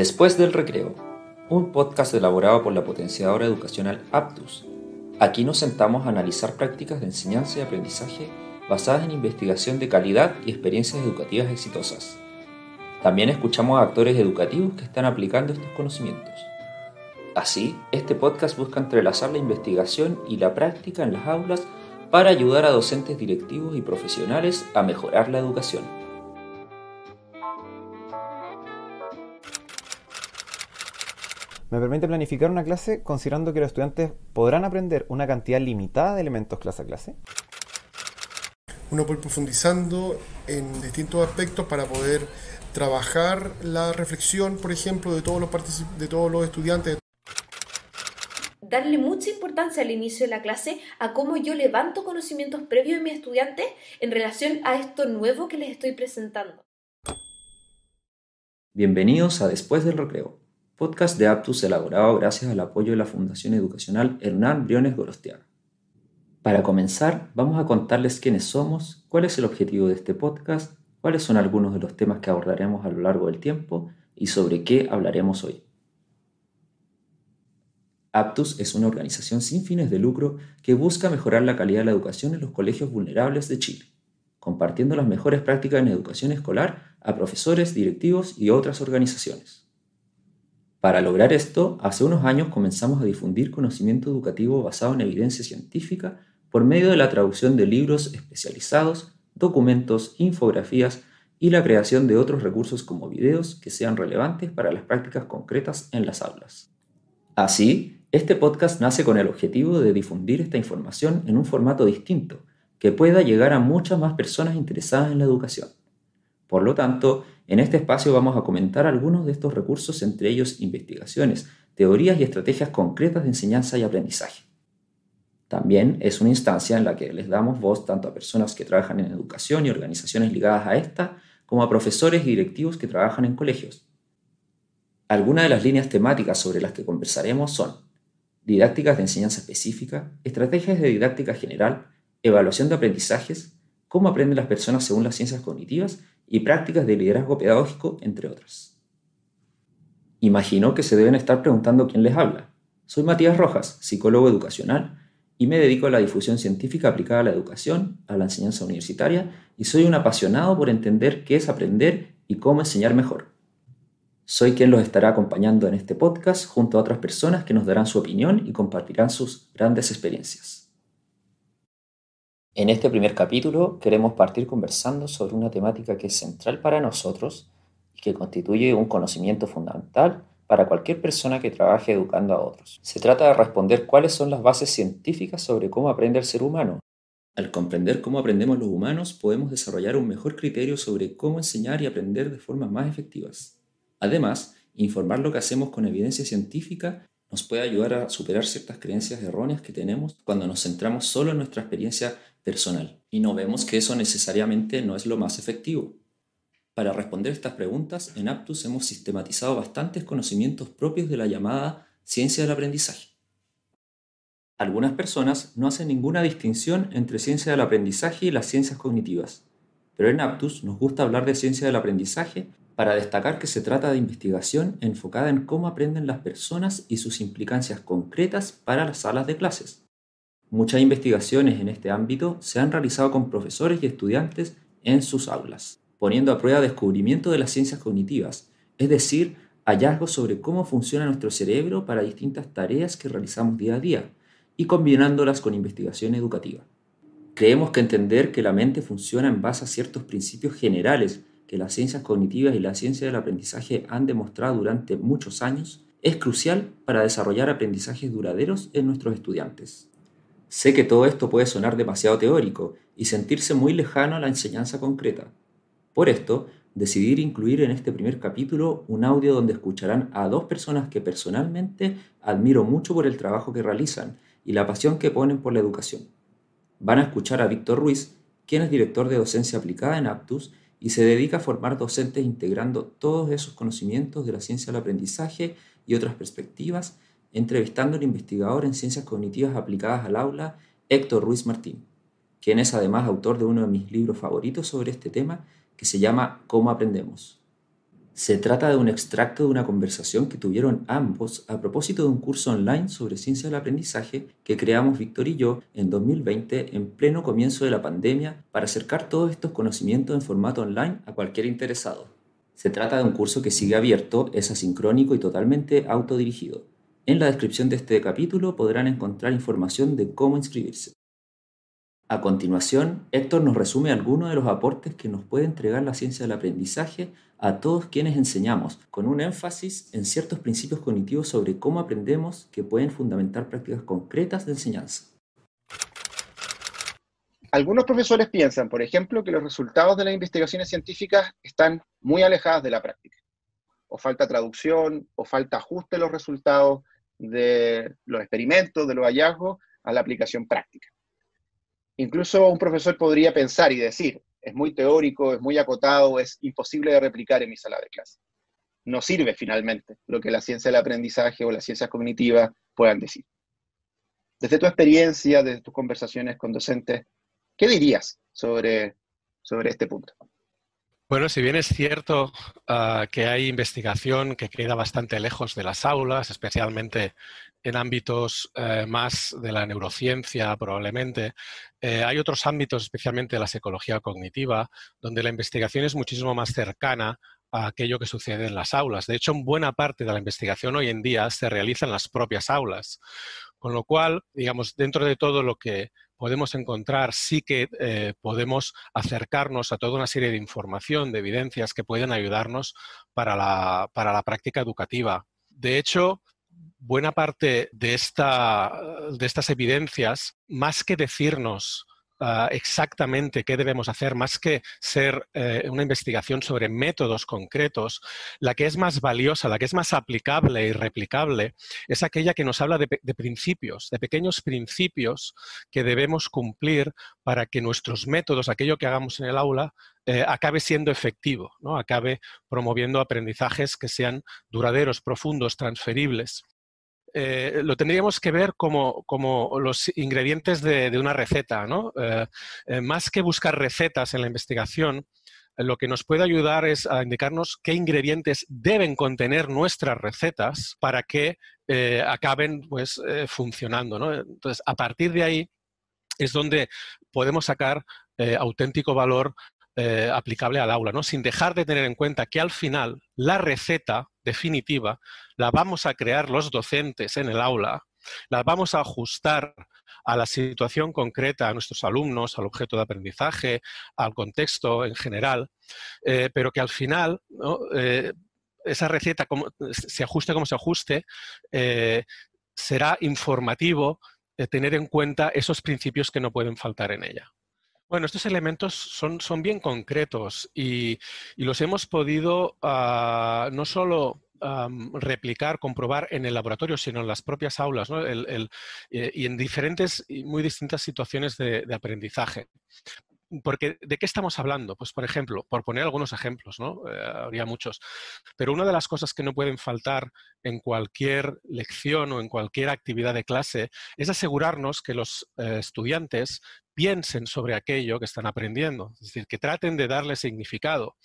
Después del recreo, un podcast elaborado por la potenciadora educacional Aptus. Aquí nos sentamos a analizar prácticas de enseñanza y aprendizaje basadas en investigación de calidad y experiencias educativas exitosas. También escuchamos a actores educativos que están aplicando estos conocimientos. Así, este podcast busca entrelazar la investigación y la práctica en las aulas para ayudar a docentes directivos y profesionales a mejorar la educación. me permite planificar una clase considerando que los estudiantes podrán aprender una cantidad limitada de elementos clase a clase. Uno puede profundizando en distintos aspectos para poder trabajar la reflexión, por ejemplo, de todos los, de todos los estudiantes. Darle mucha importancia al inicio de la clase a cómo yo levanto conocimientos previos de mis estudiantes en relación a esto nuevo que les estoy presentando. Bienvenidos a Después del Recreo, podcast de Aptus elaborado gracias al apoyo de la Fundación Educacional Hernán Briones Gorostiaga. Para comenzar, vamos a contarles quiénes somos, cuál es el objetivo de este podcast, cuáles son algunos de los temas que abordaremos a lo largo del tiempo y sobre qué hablaremos hoy. Aptus es una organización sin fines de lucro que busca mejorar la calidad de la educación en los colegios vulnerables de Chile, compartiendo las mejores prácticas en educación escolar a profesores, directivos y otras organizaciones. Para lograr esto, hace unos años comenzamos a difundir conocimiento educativo basado en evidencia científica por medio de la traducción de libros especializados, documentos, infografías y la creación de otros recursos como videos que sean relevantes para las prácticas concretas en las aulas. Así, este podcast nace con el objetivo de difundir esta información en un formato distinto, que pueda llegar a muchas más personas interesadas en la educación. Por lo tanto, en este espacio vamos a comentar algunos de estos recursos, entre ellos investigaciones, teorías y estrategias concretas de enseñanza y aprendizaje. También es una instancia en la que les damos voz tanto a personas que trabajan en educación y organizaciones ligadas a esta, como a profesores y directivos que trabajan en colegios. Algunas de las líneas temáticas sobre las que conversaremos son didácticas de enseñanza específica, estrategias de didáctica general, evaluación de aprendizajes, cómo aprenden las personas según las ciencias cognitivas y prácticas de liderazgo pedagógico, entre otras. Imagino que se deben estar preguntando quién les habla. Soy Matías Rojas, psicólogo educacional, y me dedico a la difusión científica aplicada a la educación, a la enseñanza universitaria, y soy un apasionado por entender qué es aprender y cómo enseñar mejor. Soy quien los estará acompañando en este podcast junto a otras personas que nos darán su opinión y compartirán sus grandes experiencias. En este primer capítulo queremos partir conversando sobre una temática que es central para nosotros y que constituye un conocimiento fundamental para cualquier persona que trabaje educando a otros. Se trata de responder cuáles son las bases científicas sobre cómo aprende el ser humano. Al comprender cómo aprendemos los humanos, podemos desarrollar un mejor criterio sobre cómo enseñar y aprender de formas más efectivas. Además, informar lo que hacemos con evidencia científica nos puede ayudar a superar ciertas creencias erróneas que tenemos cuando nos centramos solo en nuestra experiencia personal. Y no vemos que eso necesariamente no es lo más efectivo. Para responder estas preguntas, en Aptus hemos sistematizado bastantes conocimientos propios de la llamada ciencia del aprendizaje. Algunas personas no hacen ninguna distinción entre ciencia del aprendizaje y las ciencias cognitivas, pero en Aptus nos gusta hablar de ciencia del aprendizaje para destacar que se trata de investigación enfocada en cómo aprenden las personas y sus implicancias concretas para las salas de clases. Muchas investigaciones en este ámbito se han realizado con profesores y estudiantes en sus aulas, poniendo a prueba descubrimiento de las ciencias cognitivas, es decir, hallazgos sobre cómo funciona nuestro cerebro para distintas tareas que realizamos día a día y combinándolas con investigación educativa. Creemos que entender que la mente funciona en base a ciertos principios generales que las ciencias cognitivas y la ciencia del aprendizaje han demostrado durante muchos años es crucial para desarrollar aprendizajes duraderos en nuestros estudiantes. Sé que todo esto puede sonar demasiado teórico y sentirse muy lejano a la enseñanza concreta. Por esto, decidí incluir en este primer capítulo un audio donde escucharán a dos personas que personalmente admiro mucho por el trabajo que realizan y la pasión que ponen por la educación. Van a escuchar a Víctor Ruiz, quien es director de docencia aplicada en Aptus y se dedica a formar docentes integrando todos esos conocimientos de la ciencia del aprendizaje y otras perspectivas entrevistando al investigador en ciencias cognitivas aplicadas al aula, Héctor Ruiz Martín, quien es además autor de uno de mis libros favoritos sobre este tema, que se llama Cómo aprendemos. Se trata de un extracto de una conversación que tuvieron ambos a propósito de un curso online sobre ciencia del aprendizaje que creamos Víctor y yo en 2020 en pleno comienzo de la pandemia para acercar todos estos conocimientos en formato online a cualquier interesado. Se trata de un curso que sigue abierto, es asincrónico y totalmente autodirigido en la descripción de este capítulo podrán encontrar información de cómo inscribirse. A continuación, Héctor nos resume algunos de los aportes que nos puede entregar la ciencia del aprendizaje a todos quienes enseñamos, con un énfasis en ciertos principios cognitivos sobre cómo aprendemos que pueden fundamentar prácticas concretas de enseñanza. Algunos profesores piensan, por ejemplo, que los resultados de las investigaciones científicas están muy alejados de la práctica. O falta traducción, o falta ajuste de los resultados, de los experimentos, de los hallazgos, a la aplicación práctica. Incluso un profesor podría pensar y decir, es muy teórico, es muy acotado, es imposible de replicar en mi sala de clase. No sirve finalmente lo que la ciencia del aprendizaje o las ciencias cognitivas puedan decir. Desde tu experiencia, desde tus conversaciones con docentes, ¿qué dirías sobre, sobre este punto? Bueno, si bien es cierto ah, que hay investigación que queda bastante lejos de las aulas, especialmente en ámbitos eh, más de la neurociencia probablemente, eh, hay otros ámbitos, especialmente la psicología cognitiva, donde la investigación es muchísimo más cercana a aquello que sucede en las aulas. De hecho, buena parte de la investigación hoy en día se realiza en las propias aulas. Con lo cual, digamos, dentro de todo lo que podemos encontrar, sí que eh, podemos acercarnos a toda una serie de información, de evidencias que pueden ayudarnos para la, práctica educativa. De hecho, buena parte de, esta, de estas evidencias, más que decirnos Ah, exactamente qué debemos hacer, más que ser eh, una investigación sobre métodos concretos, la que es más valiosa, la que es más aplicable y replicable, es aquella que nos habla de, principios, de pequeños principios que debemos cumplir para que nuestros métodos, aquello que hagamos en el aula, eh, acabe siendo efectivo, acabe promoviendo aprendizajes que sean duraderos, profundos, transferibles. Eh, lo tendríamos que ver como, los ingredientes de, una receta. ¿no? Eh, eh, más que buscar recetas en la investigación, lo que nos puede ayudar es a indicarnos qué ingredientes deben contener nuestras recetas para que acaben pues, funcionando. Entonces, a partir de ahí es donde podemos sacar auténtico valor eh, aplicable al aula, ¿no? sin dejar de tener en cuenta que al final la receta definitiva la vamos a crear los docentes en el aula, la vamos a ajustar a la situación concreta, a nuestros alumnos, al objeto de aprendizaje, al contexto en general, eh, pero que al final eh, esa receta, como, se ajuste como se ajuste, será informativo tener en cuenta esos principios que no pueden faltar en ella. Bueno, estos elementos son, son bien concretos y, los hemos podido ah, no solo replicar, comprobar en el laboratorio, sino en las propias aulas ¿no? Eh, y en diferentes y muy distintas situaciones de, aprendizaje. Porque, ¿de qué estamos hablando? Pues, por ejemplo, por poner algunos ejemplos, ¿no? Eh, habría muchos. Pero una de las cosas que no pueden faltar en cualquier lección o en cualquier actividad de clase es asegurarnos que los eh, estudiantes piensen sobre aquello que están aprendiendo, es decir, que traten de darle significado.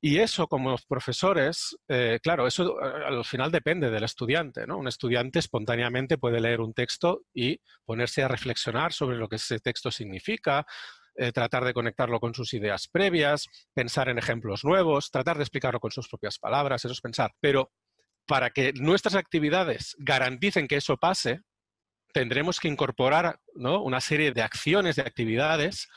Y eso, como los profesores, eh, claro, eso al final depende del estudiante. ¿no? Un estudiante espontáneamente puede leer un texto y ponerse a reflexionar sobre lo que ese texto significa, eh, tratar de conectarlo con sus ideas previas, pensar en ejemplos nuevos, tratar de explicarlo con sus propias palabras, eso es pensar. Pero para que nuestras actividades garanticen que eso pase, tendremos que incorporar una serie de acciones, de actividades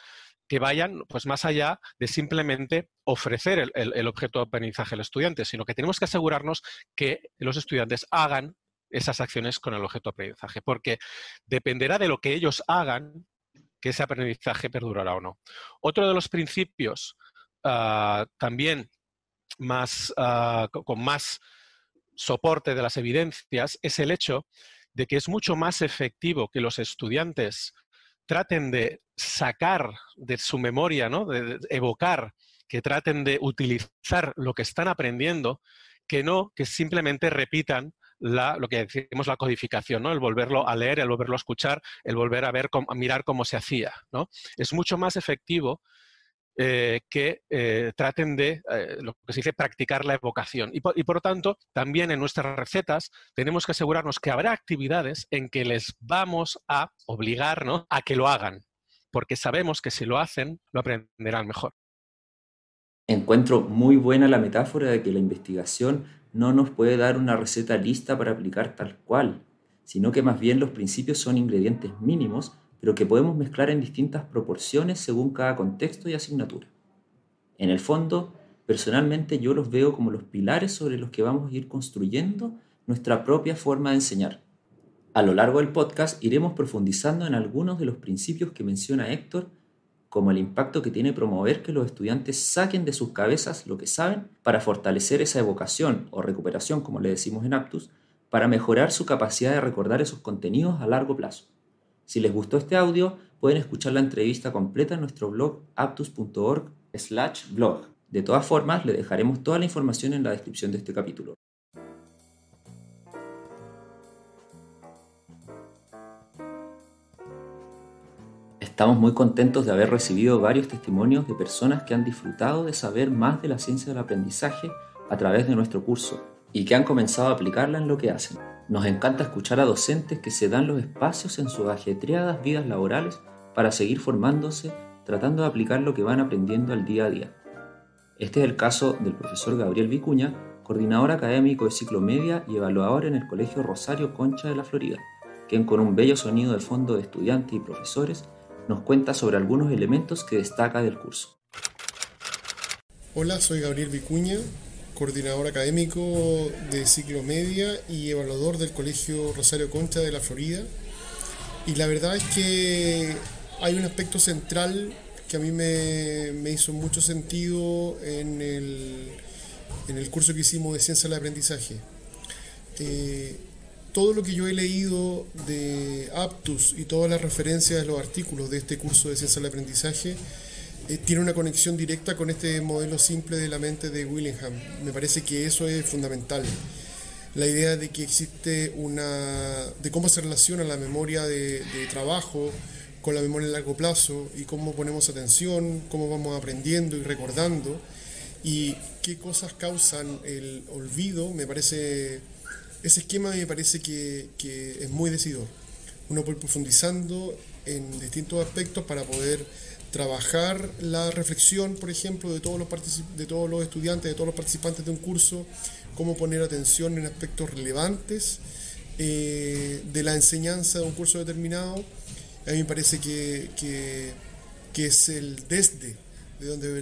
que vayan pues, más allá de simplemente ofrecer el, objeto de aprendizaje al estudiante, sino que tenemos que asegurarnos que los estudiantes hagan esas acciones con el objeto de aprendizaje, porque dependerá de lo que ellos hagan que ese aprendizaje perdurará o no. Otro de los principios ah, también más, ah, con más soporte de las evidencias es el hecho de que es mucho más efectivo que los estudiantes traten de sacar de su memoria, ¿no? de evocar, que traten de utilizar lo que están aprendiendo, que no que simplemente repitan la, lo que decimos la codificación, ¿no? el volverlo a leer, el volverlo a escuchar, el volver a, ver, mirar cómo se hacía. ¿no? Es mucho más efectivo eh, que eh, traten de eh, lo que se dice practicar la evocación. Y por, y tanto, también en nuestras recetas tenemos que asegurarnos que habrá actividades en que les vamos a obligar a que lo hagan, porque sabemos que si lo hacen, lo aprenderán mejor. Encuentro muy buena la metáfora de que la investigación no nos puede dar una receta lista para aplicar tal cual, sino que más bien los principios son ingredientes mínimos pero que podemos mezclar en distintas proporciones según cada contexto y asignatura. En el fondo, personalmente yo los veo como los pilares sobre los que vamos a ir construyendo nuestra propia forma de enseñar. A lo largo del podcast iremos profundizando en algunos de los principios que menciona Héctor, como el impacto que tiene promover que los estudiantes saquen de sus cabezas lo que saben para fortalecer esa evocación o recuperación, como le decimos en Aptus, para mejorar su capacidad de recordar esos contenidos a largo plazo. Si les gustó este audio, pueden escuchar la entrevista completa en nuestro blog aptus.org slash blog. De todas formas, le dejaremos toda la información en la descripción de este capítulo. Estamos muy contentos de haber recibido varios testimonios de personas que han disfrutado de saber más de la ciencia del aprendizaje a través de nuestro curso y que han comenzado a aplicarla en lo que hacen. Nos encanta escuchar a docentes que se dan los espacios en sus ajetreadas vidas laborales para seguir formándose, tratando de aplicar lo que van aprendiendo al día a día. Este es el caso del profesor Gabriel Vicuña, coordinador académico de ciclo media y evaluador en el Colegio Rosario Concha de la Florida, quien con un bello sonido de fondo de estudiantes y profesores nos cuenta sobre algunos elementos que destaca del curso. Hola, soy Gabriel Vicuña, coordinador académico de ciclo media y evaluador del Colegio Rosario Concha de la Florida. Y la verdad es que hay un aspecto central que a mí me, hizo mucho sentido en el, curso que hicimos de Ciencia del Aprendizaje. Eh, todo lo que yo he leído de Aptus y todas las referencias de los artículos de este curso de Ciencia del Aprendizaje eh, tiene una conexión directa con este modelo simple de la mente de Willingham. Me parece que eso es fundamental. La idea de que existe una. de cómo se relaciona la memoria de, trabajo con la memoria a largo plazo y cómo ponemos atención, cómo vamos aprendiendo y recordando y qué cosas causan el olvido, me parece, ese esquema me parece que, es muy decidor. Uno puede profundizando en distintos aspectos para poder trabajar la reflexión, por ejemplo, de todos los, de todos los estudiantes, de todos los participantes de un curso, cómo poner atención en aspectos relevantes eh, de la enseñanza de un curso determinado. A mí me parece que, es el desde de donde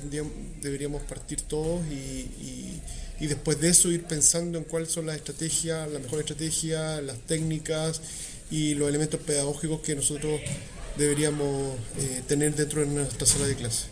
deberíamos partir todos y, después de eso ir pensando en cuáles son las estrategias, la mejor estrategia, las técnicas y los elementos pedagógicos que nosotros deberíamos eh, tener dentro de nuestra sala de clase.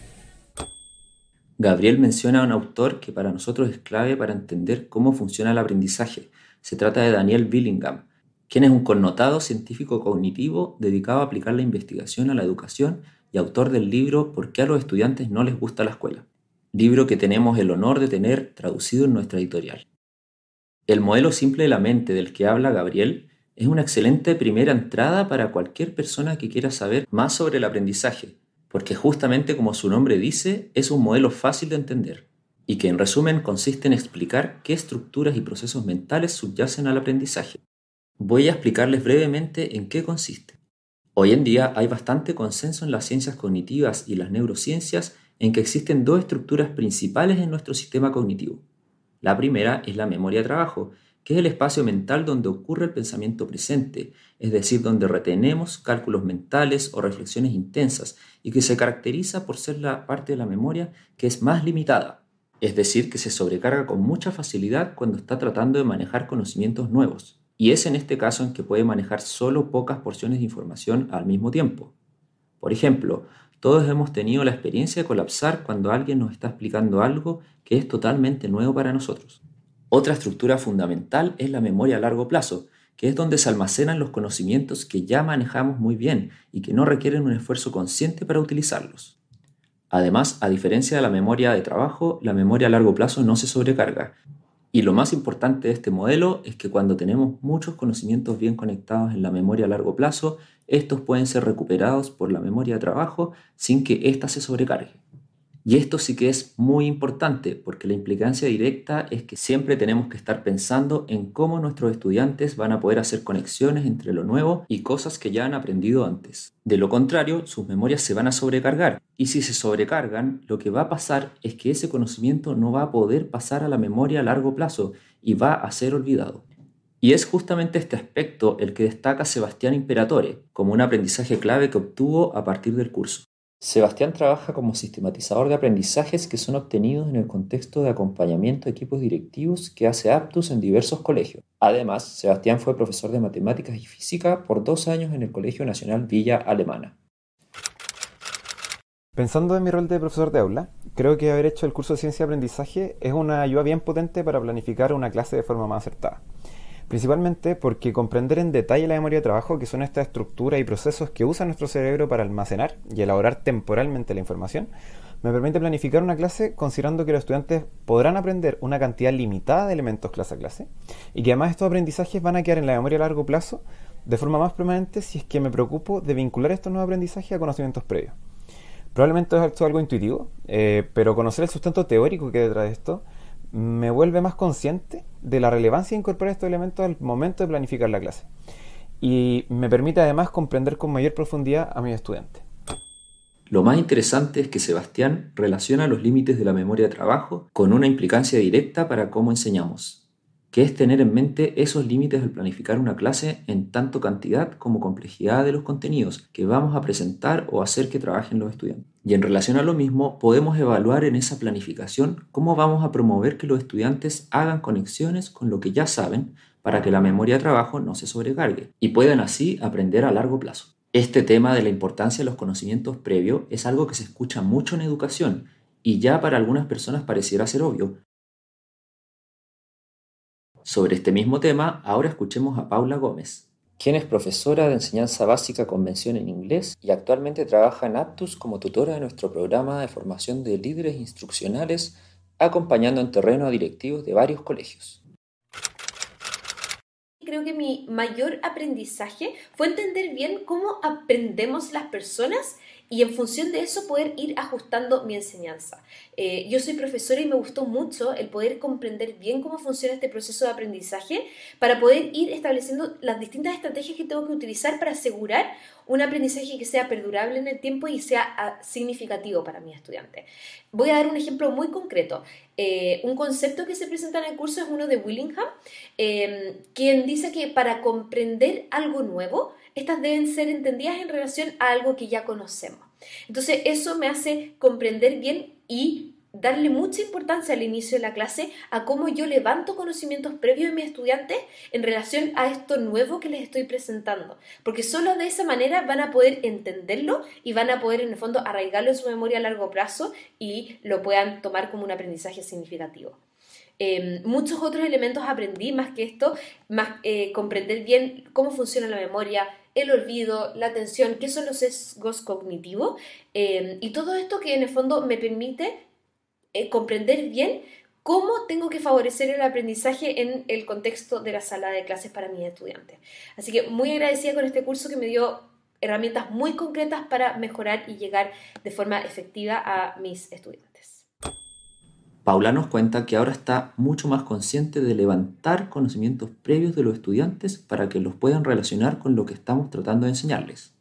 Gabriel menciona a un autor que para nosotros es clave para entender cómo funciona el aprendizaje. Se trata de Daniel Billingham, quien es un connotado científico cognitivo dedicado a aplicar la investigación a la educación y autor del libro ¿Por qué a los estudiantes no les gusta la escuela? Libro que tenemos el honor de tener traducido en nuestra editorial. El modelo simple de la mente del que habla Gabriel es una excelente primera entrada para cualquier persona que quiera saber más sobre el aprendizaje, porque justamente como su nombre dice, es un modelo fácil de entender y que en resumen consiste en explicar qué estructuras y procesos mentales subyacen al aprendizaje. Voy a explicarles brevemente en qué consiste. Hoy en día hay bastante consenso en las ciencias cognitivas y las neurociencias en que existen dos estructuras principales en nuestro sistema cognitivo. La primera es la memoria de trabajo, que es el espacio mental donde ocurre el pensamiento presente, es decir, donde retenemos cálculos mentales o reflexiones intensas, y que se caracteriza por ser la parte de la memoria que es más limitada, es decir, que se sobrecarga con mucha facilidad cuando está tratando de manejar conocimientos nuevos, y es en este caso en que puede manejar solo pocas porciones de información al mismo tiempo. Por ejemplo, todos hemos tenido la experiencia de colapsar cuando alguien nos está explicando algo que es totalmente nuevo para nosotros. Otra estructura fundamental es la memoria a largo plazo, que es donde se almacenan los conocimientos que ya manejamos muy bien y que no requieren un esfuerzo consciente para utilizarlos. Además, a diferencia de la memoria de trabajo, la memoria a largo plazo no se sobrecarga. Y lo más importante de este modelo es que cuando tenemos muchos conocimientos bien conectados en la memoria a largo plazo, estos pueden ser recuperados por la memoria de trabajo sin que ésta se sobrecargue. Y esto sí que es muy importante porque la implicancia directa es que siempre tenemos que estar pensando en cómo nuestros estudiantes van a poder hacer conexiones entre lo nuevo y cosas que ya han aprendido antes. De lo contrario, sus memorias se van a sobrecargar y si se sobrecargan, lo que va a pasar es que ese conocimiento no va a poder pasar a la memoria a largo plazo y va a ser olvidado. Y es justamente este aspecto el que destaca Sebastián Imperatore como un aprendizaje clave que obtuvo a partir del curso. Sebastián trabaja como sistematizador de aprendizajes que son obtenidos en el contexto de acompañamiento de equipos directivos que hace Aptus en diversos colegios. Además, Sebastián fue profesor de matemáticas y física por dos años en el Colegio Nacional Villa Alemana. Pensando en mi rol de profesor de aula, creo que haber hecho el curso de ciencia y aprendizaje es una ayuda bien potente para planificar una clase de forma más acertada principalmente porque comprender en detalle la memoria de trabajo, que son esta estructura y procesos que usa nuestro cerebro para almacenar y elaborar temporalmente la información, me permite planificar una clase considerando que los estudiantes podrán aprender una cantidad limitada de elementos clase a clase y que además estos aprendizajes van a quedar en la memoria a largo plazo de forma más permanente si es que me preocupo de vincular estos nuevos aprendizajes a conocimientos previos. Probablemente es algo intuitivo, eh, pero conocer el sustento teórico que hay detrás de esto me vuelve más consciente de la relevancia de incorporar estos elementos al momento de planificar la clase. Y me permite además comprender con mayor profundidad a mis estudiantes. Lo más interesante es que Sebastián relaciona los límites de la memoria de trabajo con una implicancia directa para cómo enseñamos que es tener en mente esos límites al planificar una clase en tanto cantidad como complejidad de los contenidos que vamos a presentar o hacer que trabajen los estudiantes. Y en relación a lo mismo, podemos evaluar en esa planificación cómo vamos a promover que los estudiantes hagan conexiones con lo que ya saben para que la memoria de trabajo no se sobrecargue y puedan así aprender a largo plazo. Este tema de la importancia de los conocimientos previos es algo que se escucha mucho en educación y ya para algunas personas pareciera ser obvio, sobre este mismo tema, ahora escuchemos a Paula Gómez quien es profesora de enseñanza básica convención en inglés y actualmente trabaja en Aptus como tutora de nuestro programa de formación de líderes instruccionales, acompañando en terreno a directivos de varios colegios. Creo que mi mayor aprendizaje fue entender bien cómo aprendemos las personas y en función de eso poder ir ajustando mi enseñanza. Eh, yo soy profesora y me gustó mucho el poder comprender bien cómo funciona este proceso de aprendizaje para poder ir estableciendo las distintas estrategias que tengo que utilizar para asegurar un aprendizaje que sea perdurable en el tiempo y sea ah, significativo para mi estudiante. Voy a dar un ejemplo muy concreto. Eh, un concepto que se presenta en el curso es uno de Willingham, eh, quien dice que para comprender algo nuevo, estas deben ser entendidas en relación a algo que ya conocemos. Entonces, eso me hace comprender bien y darle mucha importancia al inicio de la clase a cómo yo levanto conocimientos previos de mis estudiantes en relación a esto nuevo que les estoy presentando, porque solo de esa manera van a poder entenderlo y van a poder en el fondo arraigarlo en su memoria a largo plazo y lo puedan tomar como un aprendizaje significativo. Em, muchos otros elementos aprendí más que esto, más eh, comprender bien cómo funciona la memoria, el olvido, la atención, qué son los sesgos cognitivos em, y todo esto que en el fondo me permite eh, comprender bien cómo tengo que favorecer el aprendizaje en el contexto de la sala de clases para mis estudiantes. Así que muy agradecida con este curso que me dio herramientas muy concretas para mejorar y llegar de forma efectiva a mis estudiantes. Paula nos cuenta que ahora está mucho más consciente de levantar conocimientos previos de los estudiantes para que los puedan relacionar con lo que estamos tratando de enseñarles.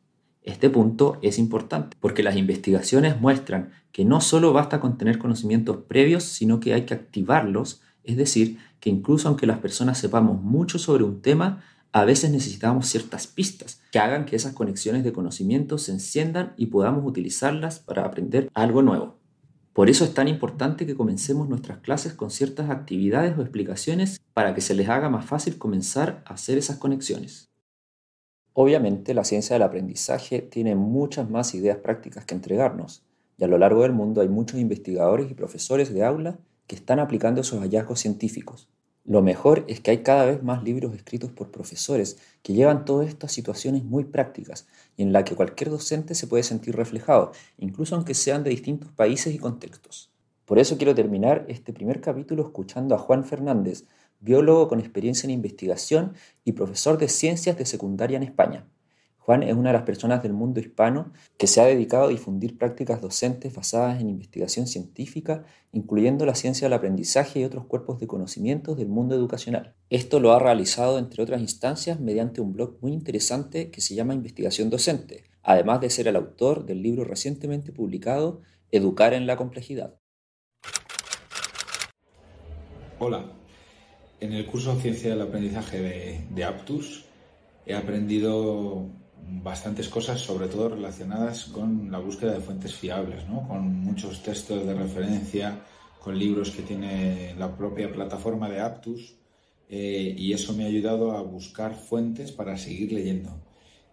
Este punto es importante porque las investigaciones muestran que no solo basta con tener conocimientos previos, sino que hay que activarlos, es decir, que incluso aunque las personas sepamos mucho sobre un tema, a veces necesitamos ciertas pistas que hagan que esas conexiones de conocimientos se enciendan y podamos utilizarlas para aprender algo nuevo. Por eso es tan importante que comencemos nuestras clases con ciertas actividades o explicaciones para que se les haga más fácil comenzar a hacer esas conexiones. Obviamente, la ciencia del aprendizaje tiene muchas más ideas prácticas que entregarnos, y a lo largo del mundo hay muchos investigadores y profesores de aula que están aplicando esos hallazgos científicos. Lo mejor es que hay cada vez más libros escritos por profesores que llevan todas estas situaciones muy prácticas y en la que cualquier docente se puede sentir reflejado, incluso aunque sean de distintos países y contextos. Por eso quiero terminar este primer capítulo escuchando a Juan Fernández, biólogo con experiencia en investigación y profesor de ciencias de secundaria en España. Juan es una de las personas del mundo hispano que se ha dedicado a difundir prácticas docentes basadas en investigación científica, incluyendo la ciencia del aprendizaje y otros cuerpos de conocimientos del mundo educacional. Esto lo ha realizado, entre otras instancias, mediante un blog muy interesante que se llama Investigación Docente, además de ser el autor del libro recientemente publicado Educar en la Complejidad. Hola, en el curso Ciencia del Aprendizaje de, de Aptus he aprendido bastantes cosas, sobre todo relacionadas con la búsqueda de fuentes fiables, ¿no? con muchos textos de referencia, con libros que tiene la propia plataforma de Aptus, eh, y eso me ha ayudado a buscar fuentes para seguir leyendo.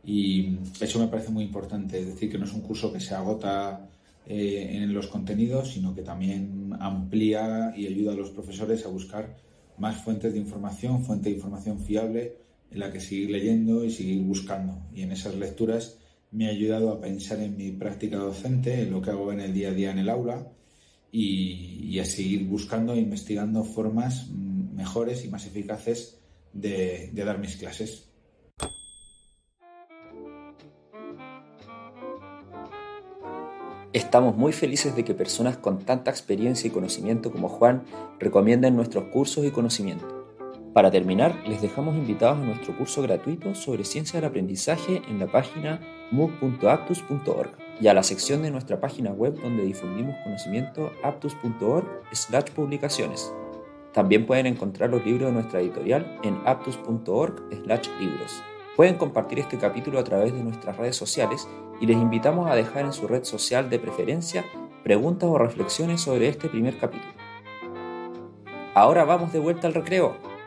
Y eso me parece muy importante, es decir, que no es un curso que se agota eh, en los contenidos, sino que también amplía y ayuda a los profesores a buscar más fuentes de información, fuente de información fiable en la que seguir leyendo y seguir buscando. Y en esas lecturas me ha ayudado a pensar en mi práctica docente, en lo que hago en el día a día en el aula y, a seguir buscando e investigando formas mejores y más eficaces de, de dar mis clases. Estamos muy felices de que personas con tanta experiencia y conocimiento como Juan recomienden nuestros cursos y conocimientos. Para terminar, les dejamos invitados a nuestro curso gratuito sobre ciencia del aprendizaje en la página mooc.aptus.org y a la sección de nuestra página web donde difundimos conocimiento aptus.org slash publicaciones. También pueden encontrar los libros de nuestra editorial en aptus.org slash libros. Pueden compartir este capítulo a través de nuestras redes sociales y les invitamos a dejar en su red social de preferencia preguntas o reflexiones sobre este primer capítulo. Ahora vamos de vuelta al recreo.